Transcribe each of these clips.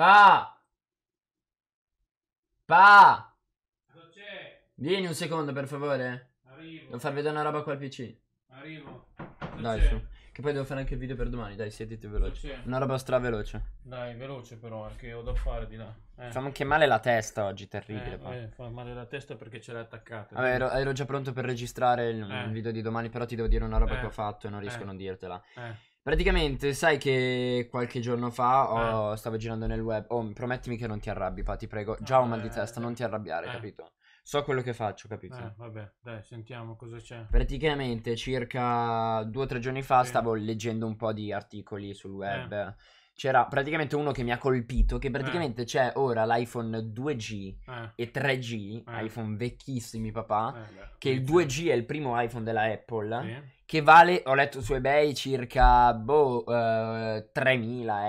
Pa! Pa! c'è? Vieni un secondo, per favore. Arrivo. Devo far vedere una roba qua al PC. Arrivo. Cosa dai, su. Che poi devo fare anche il video per domani, dai, siediti veloce. Una roba stra veloce. Dai, veloce però, anche ho da fare di là. Eh. Fa anche male la testa oggi, terribile. Eh, eh, fa male la testa perché ce l'hai attaccata. Vabbè, ero, ero, già pronto per registrare il, il, eh. video di domani, però ti devo dire una roba eh. che ho fatto e non riesco a eh. non dirtela. Eh. Praticamente, sai che qualche giorno fa oh, eh. stavo girando nel web. Oh, promettimi che non ti arrabbi, pa, ti prego. No, Già ho eh, mal di testa, eh, non ti arrabbiare, eh. capito? So quello che faccio, capito? Eh, vabbè, dai, sentiamo cosa c'è. Praticamente, circa due o tre giorni fa sì. stavo leggendo un po' di articoli sul eh. web c'era praticamente uno che mi ha colpito, che eh. praticamente eh. c'è ora l'iPhone 2G eh. e 3G, eh. iPhone vecchissimi papà, eh, che il 2G è il primo iPhone della Apple, sì. che vale, ho letto su eBay, circa, boh, 3000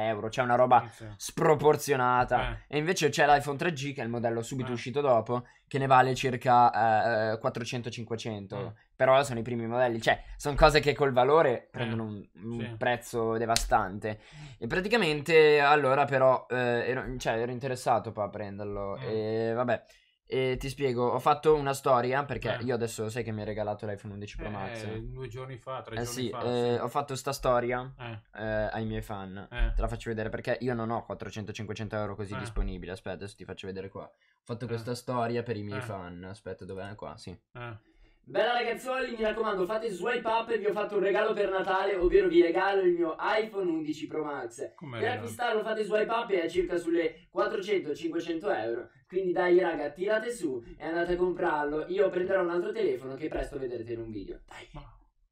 eh, euro, cioè una roba sì. sproporzionata. E invece c'è l'iPhone 3G, che è il modello subito uscito dopo, che ne vale circa 400-500 però sono i primi modelli, cioè sono cose che col valore eh, prendono un, un sì. prezzo devastante. E praticamente allora però eh, ero, cioè, ero, interessato poi a prenderlo mm. e vabbè. E ti spiego, ho fatto una storia perché eh. io adesso sai che mi hai regalato l'iPhone 11 Pro eh, Max. Eh, due giorni fa, tre eh, giorni sì, fa. Eh, sì. Ho fatto sta storia eh. ai miei fan. Te la faccio vedere perché io non ho 400-500 euro così disponibili. Aspetta, adesso ti faccio vedere qua. Ho fatto questa storia per i miei fan. Aspetta, dov'è? Qua, sì. Eh. Bella ragazzuoli, mi raccomando, fate swipe up e vi ho fatto un regalo per Natale, ovvero vi regalo il mio iPhone 11 Pro Max. Com'è per acquistarlo fate swipe up e è circa sulle 400-500 euro. Quindi dai raga, tirate su e andate a comprarlo. Io prenderò un altro telefono che presto vedrete in un video. Dai.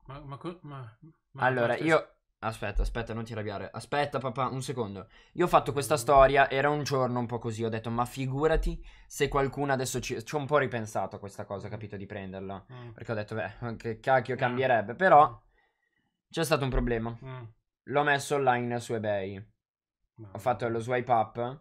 Ma, ma, ma, ma allora, io Aspetta, aspetta, non ti arrabbiare. Aspetta, papà, un secondo. Io ho fatto questa storia, era un giorno un po' così, ho detto, ma figurati se qualcuno adesso ci... Ci ho un po' ripensato a questa cosa, capito, di prenderla. Mm. Perché ho detto, beh, che cacchio mm. cambierebbe. Però mm. c'è stato un problema. Mm. L'ho messo online su eBay. No. Ho fatto lo swipe up.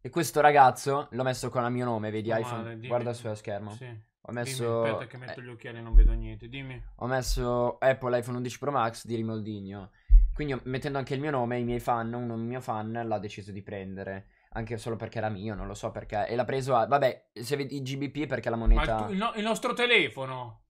E questo ragazzo l'ho messo con il mio nome, vedi, no, iPhone. Male, Guarda sullo schermo. Sì. Ho messo. Dimmi, aspetta, che metto eh gli occhiali e non vedo niente. Dimmi. Ho messo Apple iPhone 11 Pro Max di Rimoldigno. Quindi mettendo anche il mio nome, i miei fan, un, mio fan l'ha deciso di prendere. Anche solo perché era mio, non lo so perché. E l'ha preso a... Vabbè, se vedi GBP perché la moneta... Ma il, tu, il, no, il nostro telefono.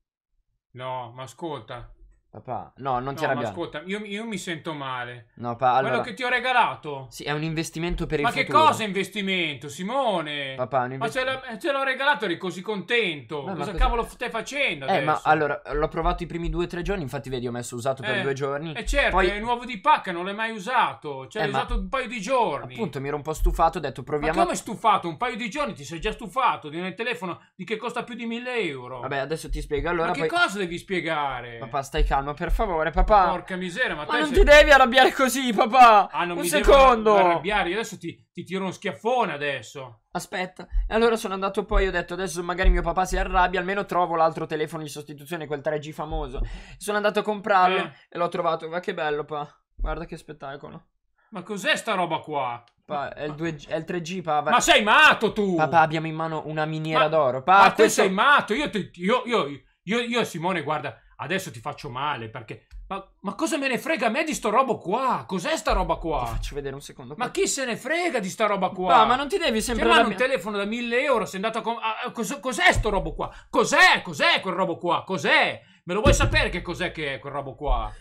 No, ma ascolta. Papà, no, non no, ti arrabbiare. ascolta, io, io, mi sento male. No, papà, allora... Quello che ti ho regalato. Sì, è un investimento per ma il futuro. Ma che cosa investimento, Simone? Papà, un investimento. Ma ce, l'ho regalato, eri così contento. No, cosa, cosa cavolo stai facendo Eh, adesso? ma allora, l'ho provato i primi due o tre giorni, infatti vedi, ho messo usato per eh, due giorni. eh certo, Poi... è nuovo di pacca, non l'hai mai usato. Cioè, eh, l'hai ma... usato un paio di giorni. Appunto, mi ero un po' stufato, ho detto proviamo... Ma come stufato? Un paio di giorni ti sei già stufato di un telefono di che costa più di 1000 euro. Vabbè, adesso ti spiego allora. Ma che poi... cosa devi spiegare? Papà, stai calmo Gaetano, per favore, papà. Porca miseria, ma, ma non sei... ti devi arrabbiare così, papà. Ah, non Un mi secondo. devo arrabbiare. Io adesso ti, ti tiro uno schiaffone adesso. Aspetta. E allora sono andato poi, ho detto adesso magari mio papà si arrabbia, almeno trovo l'altro telefono di sostituzione, quel 3G famoso. Sono andato a comprarlo eh. e l'ho trovato. Ma che bello, papà. Guarda che spettacolo. Ma cos'è sta roba qua? Pa, è, il 2G, è, il 3G, papà. Ma sei matto tu! Papà, abbiamo in mano una miniera d'oro. Ma, ma questo... tu sei matto. Io, ti, io, io, io, Simone, guarda, adesso ti faccio male perché... Ma, ma, cosa me ne frega a me di sto robo qua? Cos'è sta roba qua? Ti faccio vedere un secondo. Ma chi se ne frega di sta roba qua? No, ma non ti devi sempre... Cioè, arrabbi- un telefono da 1000 euro, sei andato a... Com- a ah, ah, cos- cos'è sto robo qua? Cos'è? Cos'è quel robo qua? Cos'è? Me lo vuoi sapere che cos'è che è quel robo qua?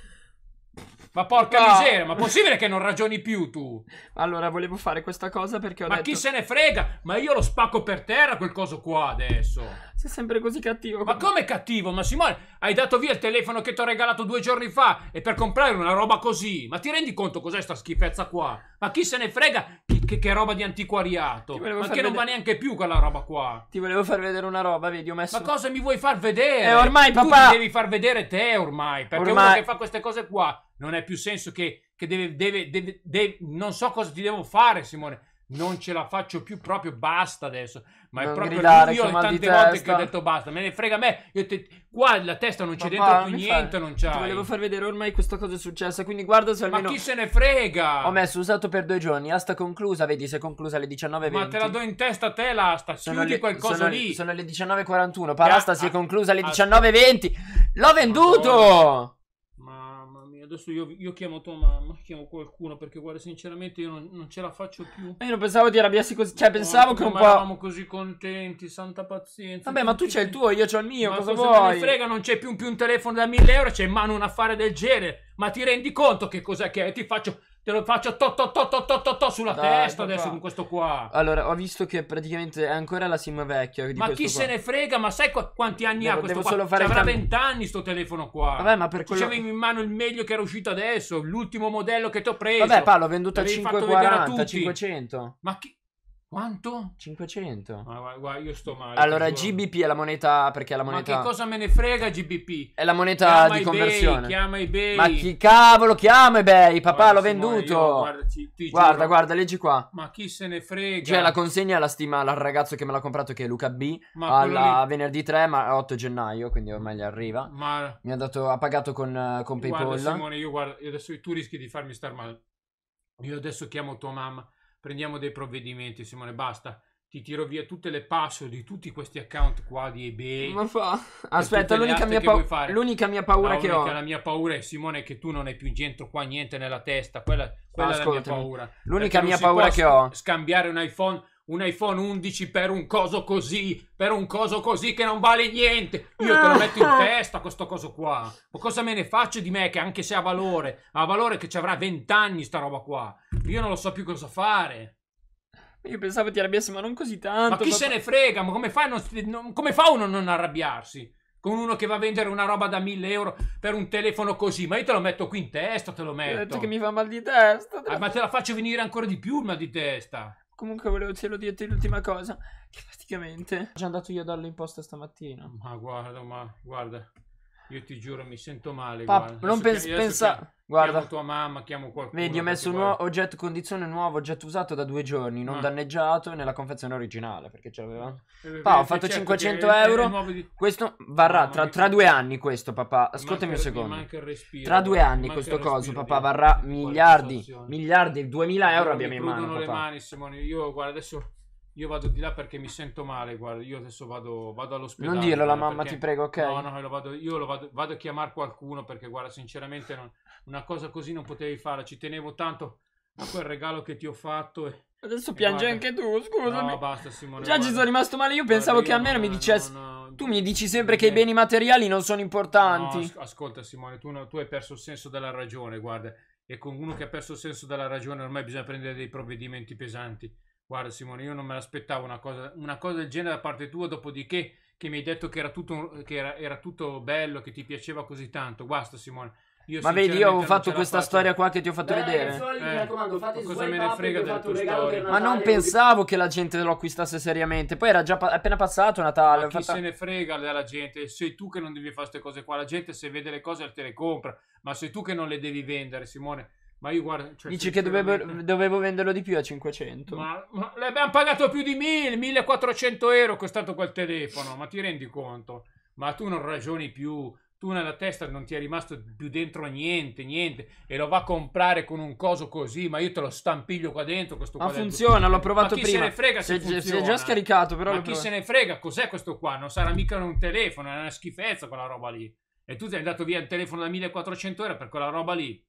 Ma porca no. miseria, ma possibile che non ragioni più tu? Allora, volevo fare questa cosa perché ho ma detto... Ma chi se ne frega? Ma io lo spacco per terra quel coso qua adesso. Sei sempre così cattivo. Ma come cattivo? Ma Simone, hai dato via il telefono che ti ho regalato due giorni fa e per comprare una roba così. Ma ti rendi conto cos'è sta schifezza qua? Ma chi se ne frega? Che, che, che roba di antiquariato? Ma che vedere... non va neanche più quella roba qua. Ti volevo far vedere una roba, vedi, ho messo. Ma cosa mi vuoi far vedere? Eh, ormai, papà. Tu mi devi far vedere te ormai. Perché ormai... uno che fa queste cose qua non è più senso che, che deve, deve, deve, deve, Non so cosa ti devo fare, Simone non ce la faccio più proprio, basta adesso. Ma non è proprio gridare, io tante volte che ho detto basta, me ne frega a me, io te, qua la testa non c'è Papà, dentro più niente, fai. non c'è. Ti volevo far vedere ormai questa cosa è successa, quindi guarda se almeno... Ma chi se ne frega? Ho messo usato per due giorni, asta conclusa, vedi se è conclusa alle 19.20. Ma te la do in testa a te l'asta, chiudi qualcosa sono, lì. Sono le 19.41, parasta a, si è ah, conclusa alle 19.20, ah, l'ho venduto! Madonna adesso io, io chiamo tua mamma, chiamo qualcuno perché guarda sinceramente io non, non ce la faccio più. Ma io non pensavo di arrabbiarsi così, cioè pensavo che un po'... eravamo così contenti, santa pazienza. Vabbè ma tu c'hai il tuo, io c'ho il mio, ma cosa, cosa vuoi? Ma mi frega, non c'è più un, più un telefono da 1000 euro, c'è in mano un affare del genere. Ma ti rendi conto che cos'è che è? Ti faccio... Te lo faccio to, to, to, to, to, to, to sulla Dai, testa adesso qua. con questo qua. Allora, ho visto che praticamente è ancora la sim vecchia. ma chi qua. se ne frega? Ma sai qu- quanti anni devo, ha questo qua? Solo fare Ci avrà cam... 20 anni sto telefono qua. Vabbè, ma per quello... C'avevi in mano il meglio che era uscito adesso, l'ultimo modello che ti ho preso. Vabbè, Paolo, ho venduto a 540, 500. Ma chi... Quanto? 500. Ma ah, guarda, guarda, io sto male. Allora, GBP è la moneta. Perché è la moneta. Ma che cosa me ne frega GBP? È la moneta chiama di conversione. Chiama eBay. Ma chi cavolo chiama eBay? Papà, l'ho venduto. Io, guarda, ci, guarda, guarda, leggi qua. Ma chi se ne frega? Cioè, la consegna la stima al ragazzo che me l'ha comprato, che è Luca B. Ma alla lì... venerdì 3, ma 8 gennaio, quindi ormai gli arriva. Ma... Mi ha, dato, ha pagato con, eh, con PayPal. Guarda, Simone, io guarda, adesso tu rischi di farmi star male. Io adesso chiamo tua mamma prendiamo dei provvedimenti, Simone, basta. Ti tiro via tutte le password di tutti questi account qua di eBay. Ma fa... Aspetta, l'unica mia, pa- l'unica mia, paura che ho. La mia paura è, Simone, che tu non hai più dentro qua niente nella testa. Quella, quella è la mia paura. L'unica mia paura che ho. Scambiare un iPhone un iPhone 11 per un coso così, per un coso così che non vale niente. Io te lo ah. metto in testa questo coso qua. Ma cosa me ne faccio di me che anche se ha valore, ha valore che ci avrà vent'anni sta roba qua. Io non lo so più cosa fare. Io pensavo ti arrabbiassi, ma non così tanto. Ma chi papà. se ne frega? Ma come fa, non, come fa uno a non arrabbiarsi? con uno che va a vendere una roba da 1000 euro per un telefono così, ma io te lo metto qui in testa, te lo metto. Ho detto che mi fa mal di testa. Te ah, ma te la faccio venire ancora di più il mal di testa. Comunque volevo solo dirti l'ultima cosa, che praticamente... Ho già andato io a dare l'imposta stamattina. Ma guarda, ma guarda. Io ti giuro, mi sento male. Pap, non pens- pensa. Guarda, chiamo tua mamma, chiamo qualcuno. Vedi, ho messo un nuovo oggetto, condizione nuovo, oggetto usato da due giorni, non ah. danneggiato, nella confezione originale, perché ce l'aveva. Eh, pa, eh, ho fatto eh, certo 500 euro. Di... Questo varrà tra, tra, due anni questo, papà. Ascoltami manca, un secondo. Respiro, tra due anni questo coso, papà, varrà miliardi, miliardi, 2000 euro abbiamo in mano, papà. le mani, Simone. Io, guarda, adesso io vado di là perché mi sento male, guarda, io adesso vado, vado all'ospedale. Non dirlo alla mamma, perché... ti prego, ok? No, no, lo vado, io lo vado, vado, a chiamare qualcuno perché, guarda, sinceramente non, una cosa così non potevi fare. ci tenevo tanto a quel regalo che ti ho fatto e... Adesso e piangi guarda... anche tu, scusami. No, basta Simone. Già guarda. ci sono rimasto male, io pensavo guarda, io che almeno no, mi dicessi... No, no, tu mi dici sempre che i beni materiali non sono importanti. As ascolta Simone, tu, tu hai perso il senso della ragione, guarda. E con uno che ha perso il senso della ragione ormai bisogna prendere dei provvedimenti pesanti. Guarda Simone, io non me l'aspettavo una cosa, una cosa del genere da parte tua, dopodiché che mi hai detto che era tutto, che era, era tutto bello, che ti piaceva così tanto. Guasta Simone. Io Ma vedi, io ho fatto questa fatto. storia qua che ti ho fatto Beh, vedere. Eh, eh, cosa me ne frega della tua storia? Ma non pensavo che la gente lo acquistasse seriamente. Poi era già pa appena passato Natale. Ma chi fatta... se ne frega della gente? Sei tu che non devi fare queste cose qua. La gente se vede le cose te le compra. Ma sei tu che non le devi vendere, Simone. Ma io guardo. Cioè, Dici che dovevo, dovevo, venderlo di più a 500. Ma, ma le pagato più di 1000, 1400 euro è costato quel telefono. Ma ti rendi conto? Ma tu non ragioni più. Tu nella testa non ti è rimasto più dentro niente, niente. E lo va a comprare con un coso così. Ma io te lo stampiglio qua dentro. Questo ma funziona, l'ho provato ma chi prima. se ne frega se, se funziona. Si è già scaricato, però. Ma chi provato. se ne frega? Cos'è questo qua? Non sarà mica un telefono, è una schifezza quella roba lì. E tu ti sei andato via il telefono da 1400 euro per quella roba lì.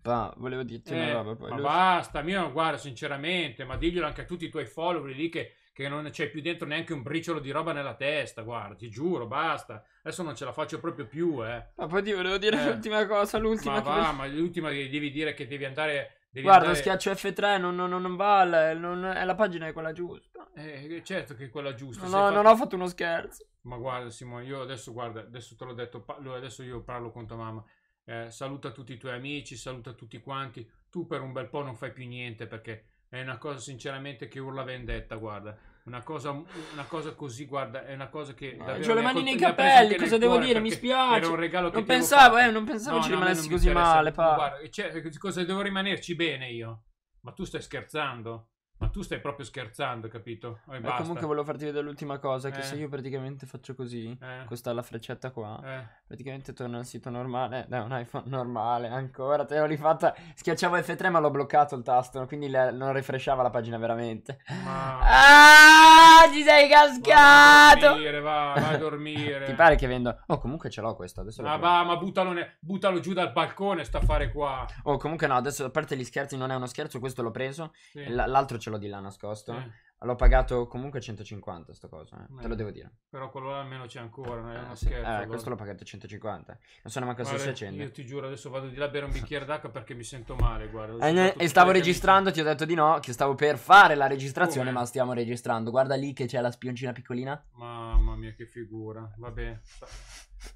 Pa, volevo dirti eh, una roba. Poi ma lui... basta, mio, guarda, sinceramente, ma diglielo anche a tutti i tuoi follower lì che, che non c'è più dentro neanche un briciolo di roba nella testa, guarda, ti giuro, basta. Adesso non ce la faccio proprio più, eh. Ma poi ti volevo dire eh. l'ultima cosa, l'ultima. Ma va, ma l'ultima che devi dire che devi andare... Devi Guarda, andare... schiaccio F3, non, non, non vale, non, è la pagina è quella giusta. Eh, eh certo che è quella giusta. No, fatto... non ho fatto uno scherzo. Ma guarda Simone, io adesso guarda, adesso te l'ho detto, adesso io parlo con tua mamma eh, saluta tutti i tuoi amici, saluta tutti quanti, tu per un bel po' non fai più niente perché è una cosa sinceramente che urla vendetta, guarda. Una cosa, una cosa così, guarda, è una cosa che... Ah, ho le mani nei capelli, cosa devo dire? Mi spiace. Era un regalo che non pensavo, eh, non pensavo no, ci no, rimanessi così male, pa. Guarda, cioè, cosa devo rimanerci bene io? Ma tu stai scherzando? Ma tu stai proprio scherzando, capito? E eh, Ma comunque volevo farti vedere l'ultima cosa, che eh. se io praticamente faccio così, eh. questa la freccetta qua, eh. praticamente torno al sito normale, eh, da un iPhone normale ancora, te l'ho rifatta, schiacciavo F3 ma l'ho bloccato il tasto, quindi le... non refreshava la pagina veramente. Ma... Ah! Ah, ci sei cascato. Va, a dormire, va, va a dormire. Ti pare che vendo. Oh, comunque ce l'ho questo. Adesso ma ah, va, ma buttalo, ne... buttalo, giù dal balcone, sta a fare qua. Oh, comunque no, adesso a parte gli scherzi, non è uno scherzo. Questo l'ho preso. Sì. L'altro ce l'ho di là nascosto. Eh. L'ho pagato comunque 150 sto coso, eh. te lo devo dire. Però quello là almeno c'è ancora, non è eh, uno sì. scherzo. Eh, questo l'ho pagato 150. Non sono manco guarda, 600. Io ti giuro, adesso vado di là a bere un bicchiere d'acqua perché mi sento male, guarda. Eh, ne, e stavo registrando, ti ho detto di no, che stavo per fare la registrazione, Come? ma stiamo registrando. Guarda lì che c'è la spioncina piccolina. Mamma mia, che figura. Vabbè.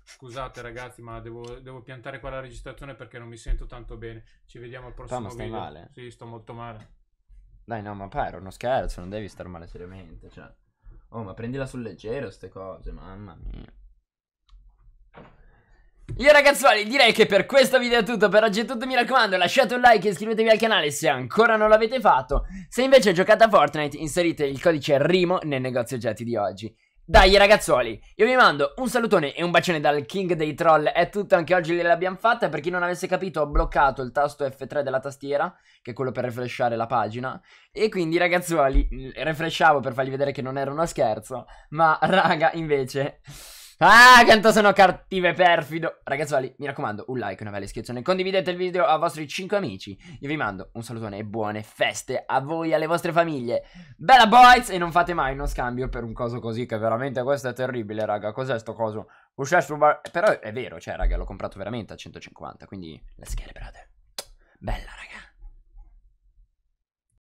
Scusate ragazzi, ma devo, devo piantare qua la registrazione perché non mi sento tanto bene. Ci vediamo al prossimo Tom, video. Stai male. Sì, sto molto male. Dai, no, ma poi era uno scherzo, non devi star male seriamente, cioè. Oh, ma prendila sul leggero ste cose, mamma mia. Io ragazzuoli direi che per questo video è tutto, per oggi è tutto mi raccomando lasciate un like e iscrivetevi al canale se ancora non l'avete fatto Se invece giocate a Fortnite inserite il codice RIMO nel negozio oggetti di oggi dai ragazzuoli, io vi mando un salutone e un bacione dal King dei Troll, è tutto anche oggi l'abbiamo fatta, per chi non avesse capito ho bloccato il tasto F3 della tastiera, che è quello per refreshare la pagina, e quindi ragazzuoli, refreshavo per fargli vedere che non era uno scherzo, ma raga invece... Ah, quanto sono cattivo e perfido. Ragazzuoli, mi raccomando, un like, una bella iscrizione. Condividete il video a vostri 5 amici. Io vi mando un salutone e buone feste a voi e alle vostre famiglie. Bella boys! E non fate mai uno scambio per un coso così, che veramente questo è terribile, raga. Cos'è sto coso? Però è vero, cioè, raga, l'ho comprato veramente a 150, quindi let's get it, brother. Bella, raga.